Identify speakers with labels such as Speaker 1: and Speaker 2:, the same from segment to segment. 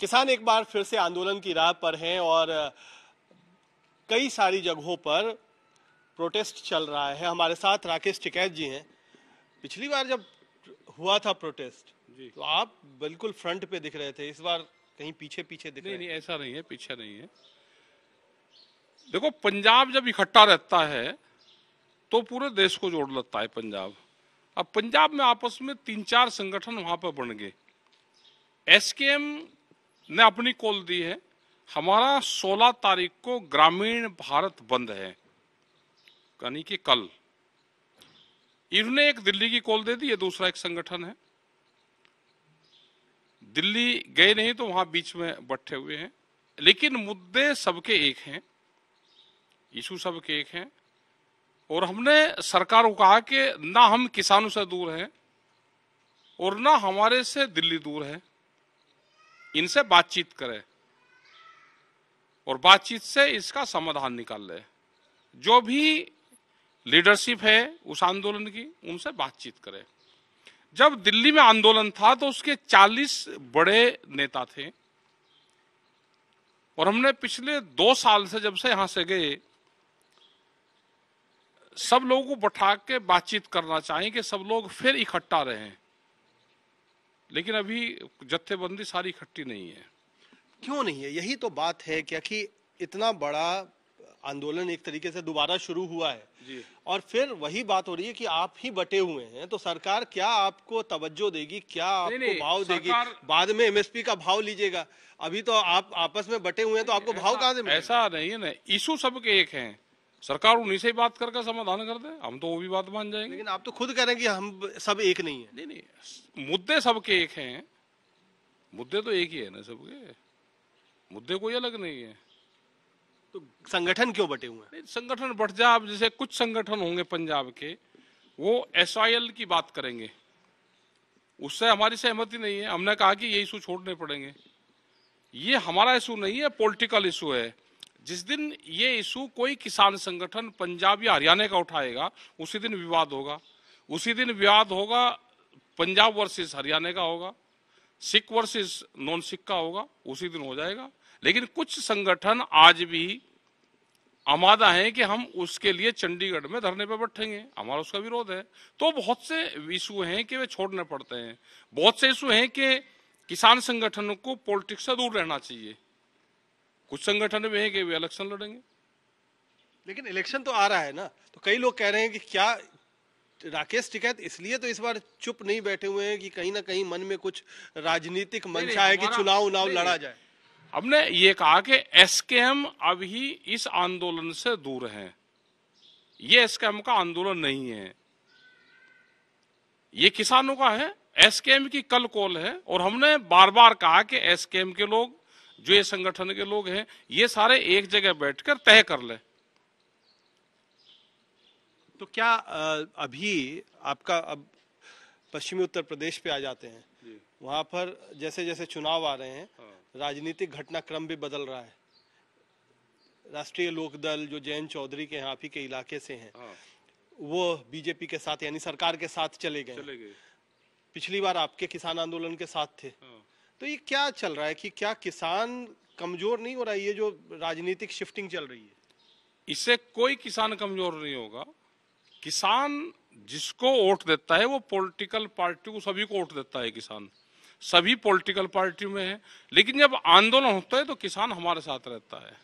Speaker 1: किसान एक बार फिर से आंदोलन की राह पर हैं और कई सारी जगहों पर प्रोटेस्ट चल रहा है हमारे साथ राकेश टिकैत जी हैं पिछली बार जब हुआ था प्रोटेस्ट तो आप बिल्कुल फ्रंट पे दिख रहे थे इस बार कहीं पीछे पीछे दिख नहीं, रहे नहीं ऐसा नहीं है पीछे नहीं है
Speaker 2: देखो पंजाब जब इकट्ठा रहता है तो पूरे देश को जोड़ लेता है पंजाब अब पंजाब में आपस में तीन चार संगठन वहां पर बन गए एस ने अपनी कॉल दी है हमारा 16 तारीख को ग्रामीण भारत बंद है यानी कि कल इन्होंने एक दिल्ली की कॉल दे दी है दूसरा एक संगठन है दिल्ली गए नहीं तो वहां बीच में बैठे हुए हैं लेकिन मुद्दे सबके एक हैं इशू सबके एक हैं और हमने सरकार को कहा कि ना हम किसानों से दूर हैं और ना हमारे से दिल्ली दूर है इनसे बातचीत करे और बातचीत से इसका समाधान निकाल ले जो भी लीडरशिप है उस आंदोलन की उनसे बातचीत करे जब दिल्ली में आंदोलन था तो उसके 40 बड़े नेता थे और हमने पिछले दो साल से जब से यहां से गए सब लोगों को बैठा के बातचीत करना चाहिए कि सब लोग फिर इकट्ठा रहें लेकिन अभी जत्थेबंदी सारी इकट्ठी
Speaker 1: नहीं है क्यों नहीं है यही तो बात है क्या कि इतना बड़ा आंदोलन एक तरीके से दोबारा शुरू हुआ है जी। और फिर वही बात हो रही है कि आप ही बटे हुए हैं तो सरकार क्या आपको तवज्जो देगी क्या आपको नहीं, भाव देगी बाद में एमएसपी का भाव लीजिएगा अभी तो आप आपस में बटे हुए हैं तो आपको भाव कहाँ से
Speaker 2: ऐसा नहीं है
Speaker 1: ना इशू सबके
Speaker 2: एक है सरकार उन्हीं से बात करके समाधान कर दे हम तो वो भी बात मान जाएंगे लेकिन आप तो खुद कह रहे हैं कि हम सब एक नहीं है नहीं मुद्दे सबके एक हैं मुद्दे तो एक ही है ना सबके मुद्दे कोई अलग नहीं है तो संगठन क्यों बटे हुए हैं संगठन बट जा अब जैसे कुछ संगठन होंगे पंजाब के वो एस की बात करेंगे उससे हमारी सहमति नहीं है हमने कहा कि ये इशू छोड़ने पड़ेंगे ये हमारा इशू नहीं है पॉलिटिकल इशू है जिस दिन ये इशू कोई किसान संगठन पंजाब या हरियाणा का उठाएगा उसी दिन विवाद होगा उसी दिन विवाद होगा पंजाब वर्सेस हरियाणा का होगा सिख वर्सेस नॉन सिख का होगा उसी दिन हो जाएगा लेकिन कुछ संगठन आज भी आमादा है कि हम उसके लिए चंडीगढ़ में धरने पर बैठेंगे हमारा उसका विरोध है तो बहुत से इशू हैं कि वे छोड़ने पड़ते हैं बहुत से इशू हैं कि किसान संगठनों को
Speaker 1: पॉलिटिक्स से दूर रहना चाहिए कुछ संगठन भी हैं कि वे इलेक्शन लड़ेंगे लेकिन इलेक्शन तो आ रहा है ना तो कई लोग कह रहे हैं कि क्या राकेश टिकैत इसलिए तो इस बार चुप नहीं बैठे हुए हैं कि कहीं ना कहीं मन में कुछ राजनीतिक मंशा है कि चुनाव उनाव लड़ा जाए
Speaker 2: हमने ये कहा कि एस के एम अभी इस आंदोलन से दूर है ये एस के एम का आंदोलन नहीं है ये किसानों का है एस के एम की कल कॉल है और हमने बार बार कहा कि एस के एम के लोग जो ये संगठन के लोग हैं ये सारे एक जगह बैठकर तय कर लें
Speaker 1: तो क्या अभी आपका अब पश्चिमी उत्तर प्रदेश पे आ जाते हैं वहां पर जैसे जैसे चुनाव आ रहे हैं हाँ। राजनीतिक घटनाक्रम भी बदल रहा है राष्ट्रीय लोकदल जो जयंत चौधरी के यहाँ आप ही के इलाके से हैं हाँ। वो बीजेपी के साथ यानी सरकार के साथ चले गए चले गए पिछली बार आपके किसान आंदोलन के साथ थे हाँ। तो ये क्या चल रहा है कि क्या किसान कमजोर नहीं हो रहा है ये जो राजनीतिक शिफ्टिंग चल रही है इससे कोई किसान कमजोर नहीं होगा किसान जिसको वोट देता है
Speaker 2: वो पॉलिटिकल पार्टी को सभी को वोट देता है किसान सभी पॉलिटिकल पार्टी में है लेकिन जब आंदोलन होता है तो किसान हमारे साथ रहता है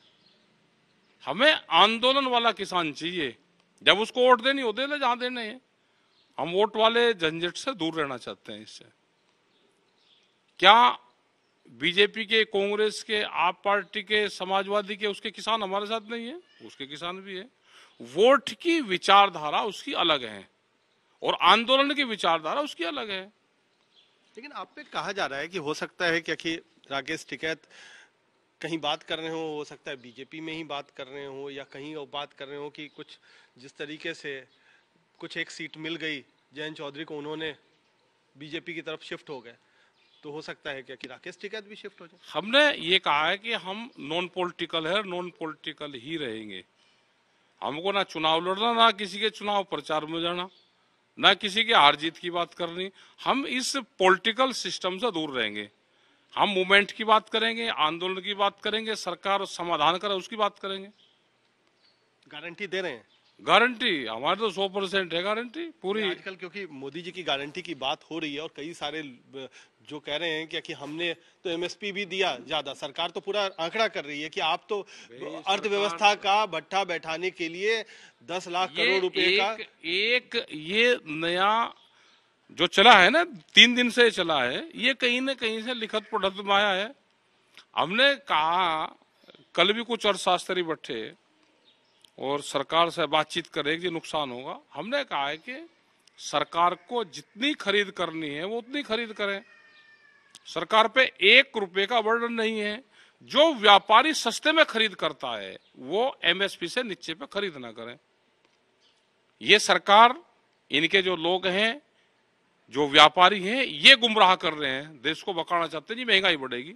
Speaker 2: हमें आंदोलन वाला किसान चाहिए जब उसको वोट देनी हो दे ले जहाँ देने हम वोट वाले झंझट से दूर रहना चाहते हैं इससे क्या बीजेपी के कांग्रेस के आप पार्टी के समाजवादी के उसके किसान हमारे साथ नहीं है उसके किसान भी है वोट की विचारधारा उसकी अलग है और आंदोलन की
Speaker 1: विचारधारा उसकी अलग है लेकिन आप पे कहा जा रहा है कि हो सकता है क्या कि राकेश टिकैत कहीं बात कर रहे हो हो सकता है बीजेपी में ही बात कर रहे हो या कहीं और बात कर रहे हो कि कुछ जिस तरीके से कुछ एक सीट मिल गई जयंत चौधरी को उन्होंने बीजेपी की तरफ शिफ्ट हो गए तो हो सकता है क्या कि राकेश टिकैत भी शिफ्ट हो जाए
Speaker 2: हमने ये कहा है कि हम नॉन पॉलिटिकल है नॉन पॉलिटिकल ही रहेंगे हमको ना चुनाव लड़ना ना किसी के चुनाव प्रचार में जाना ना किसी के हार जीत की बात करनी हम इस पॉलिटिकल सिस्टम से दूर रहेंगे हम मूवमेंट की बात करेंगे आंदोलन की बात करेंगे सरकार समाधान करे उसकी बात करेंगे
Speaker 1: गारंटी दे रहे हैं गारंटी हमारे तो सौ परसेंट है गारंटी पूरी आजकल क्योंकि मोदी जी की गारंटी की बात हो रही है और कई सारे जो कह रहे हैं कि, कि हमने तो एमएसपी भी दिया ज्यादा सरकार तो पूरा आंकड़ा कर रही है कि आप तो अर्थव्यवस्था का भट्ठा बैठाने के लिए दस लाख करोड़ रुपए का
Speaker 2: एक ये नया जो चला है ना तीन दिन से चला है ये कहीं ना कहीं से लिखत पढ़त में आया है हमने कहा कल भी कुछ अर्थशास्त्री बैठे और सरकार से बातचीत करेगी नुकसान होगा हमने कहा है कि सरकार को जितनी खरीद करनी है वो उतनी खरीद करें सरकार पे एक रुपए का वर्डन नहीं है जो व्यापारी सस्ते में खरीद करता है वो एमएसपी से नीचे पे खरीद ना करें ये सरकार इनके जो लोग हैं जो व्यापारी हैं ये गुमराह कर रहे हैं देश को बकाना चाहते हैं जी महंगाई बढ़ेगी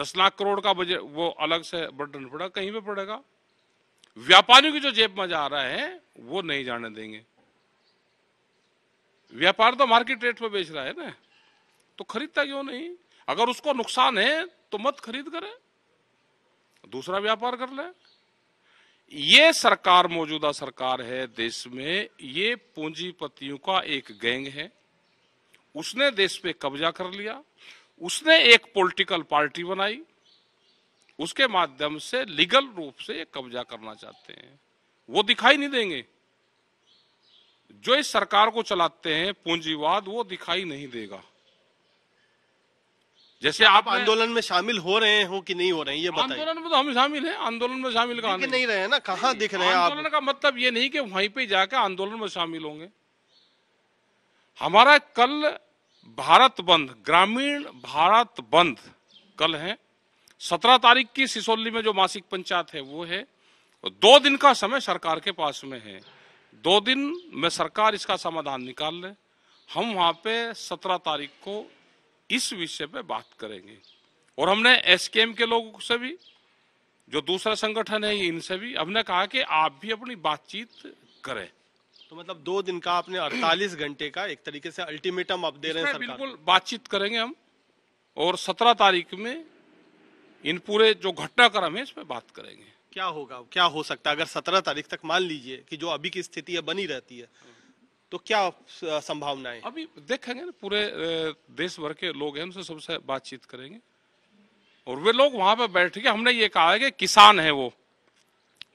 Speaker 2: दस लाख करोड़ का बजट वो अलग से बर्डन पड़ा कहीं पे पड़ेगा व्यापारियों की जो जेब में जा रहा है वो नहीं जाने देंगे व्यापार तो मार्केट रेट पर बेच रहा है ना तो खरीदता क्यों नहीं अगर उसको नुकसान है तो मत खरीद करे दूसरा व्यापार कर ले ये सरकार मौजूदा सरकार है देश में ये पूंजीपतियों का एक गैंग है उसने देश पे कब्जा कर लिया उसने एक पॉलिटिकल पार्टी बनाई उसके माध्यम से लीगल रूप से कब्जा करना चाहते हैं वो दिखाई नहीं देंगे जो इस सरकार को चलाते हैं पूंजीवाद वो दिखाई नहीं देगा जैसे आप आंदोलन में शामिल हो रहे हो कि नहीं हो रहे हैं ये बताइए आंदोलन में तो हम शामिल हैं आंदोलन में शामिल कहा नहीं रहे हैं ना कहा दिख रहे हैं आंदोलन का मतलब ये नहीं कि वहीं पे जाकर आंदोलन में शामिल होंगे हमारा कल भारत बंद ग्रामीण भारत बंद कल है सत्रह तारीख की सिसोली में जो मासिक पंचायत है वो है दो दिन का समय सरकार के पास में है दो दिन में सरकार इसका समाधान निकाल ले हम वहाँ पे सत्रह तारीख को इस विषय पे बात करेंगे और हमने एस के लोगों से भी जो दूसरा संगठन है इनसे भी हमने कहा कि
Speaker 1: आप भी अपनी बातचीत करें तो मतलब दो दिन का आपने 48 घंटे का एक तरीके से अल्टीमेटम आप दे रहे हैं बिल्कुल बातचीत करेंगे हम और 17 तारीख में इन पूरे जो घटनाक्रम है इस पर बात करेंगे क्या होगा क्या हो सकता है अगर सत्रह तारीख तक मान लीजिए कि जो अभी की स्थिति है बनी रहती है तो क्या संभावनाएं अभी देखेंगे ना पूरे
Speaker 2: देश भर के लोग हैं उनसे सबसे बातचीत करेंगे और वे लोग वहां पर बैठ के हमने ये कहा है कि किसान है वो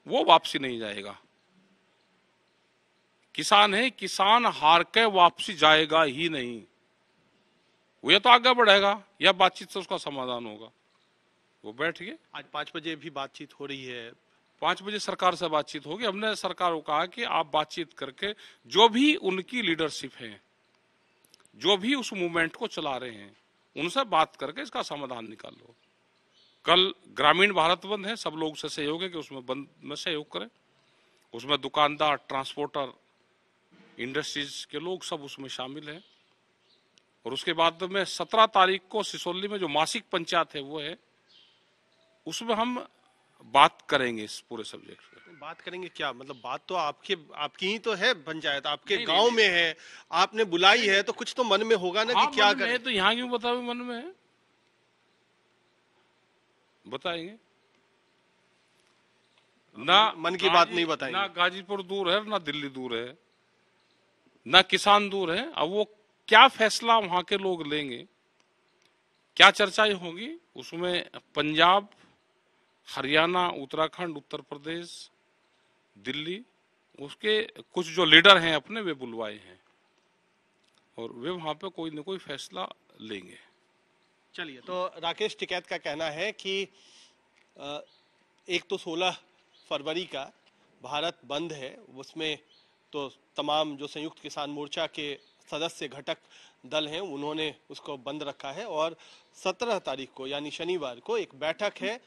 Speaker 2: वो वापसी नहीं जाएगा किसान है किसान हार के वापसी जाएगा ही नहीं वो या तो आगे बढ़ेगा या बातचीत से उसका समाधान होगा वो बैठ गए आज पाँच बजे भी बातचीत हो रही है पाँच बजे सरकार से बातचीत होगी हमने सरकार को कहा कि आप बातचीत करके जो भी उनकी लीडरशिप है जो भी उस मूवमेंट को चला रहे हैं उनसे बात करके इसका समाधान निकाल लो कल ग्रामीण भारत बंद है सब लोग से सहयोग है कि उसमें बंद में सहयोग करें उसमें दुकानदार ट्रांसपोर्टर इंडस्ट्रीज के लोग सब उसमें शामिल हैं और उसके बाद में सत्रह तारीख को सिसोली में जो मासिक पंचायत है वो है उसमें हम बात करेंगे इस पूरे सब्जेक्ट
Speaker 1: पे बात करेंगे क्या मतलब बात तो आपके आपकी ही तो है पंचायत तो। आपके गांव में है आपने बुलाई है तो कुछ तो मन में होगा ना कि हाँ, क्या करें तो यहाँ क्यों बताओ मन में है
Speaker 2: बताएंगे ना मन की बात नहीं बताएंगे ना गाजीपुर दूर है ना दिल्ली दूर है ना किसान दूर है अब वो क्या फैसला वहां के लोग लेंगे क्या चर्चाएं होगी उसमें पंजाब हरियाणा उत्तराखंड उत्तर प्रदेश दिल्ली उसके कुछ जो लीडर हैं अपने वे बुलवाए हैं और वे वहाँ पे कोई ना कोई फैसला लेंगे
Speaker 1: चलिए तो राकेश टिकैत का कहना है कि एक तो 16 फरवरी का भारत बंद है उसमें तो तमाम जो संयुक्त किसान मोर्चा के सदस्य घटक दल हैं उन्होंने उसको बंद रखा है और 17 तारीख को यानी शनिवार को एक बैठक है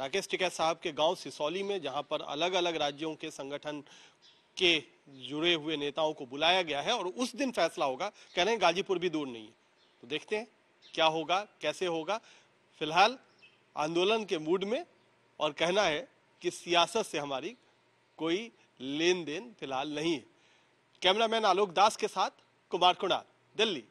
Speaker 1: राकेश टिकैत साहब के गांव सिसौली में जहां पर अलग अलग राज्यों के संगठन के जुड़े हुए नेताओं को बुलाया गया है और उस दिन फैसला होगा कह रहे हैं गाजीपुर भी दूर नहीं है तो देखते हैं क्या होगा कैसे होगा फिलहाल आंदोलन के मूड में और कहना है कि सियासत से हमारी कोई लेन देन फिलहाल नहीं है कैमरामैन आलोक दास के साथ कुमार कुणाल दिल्ली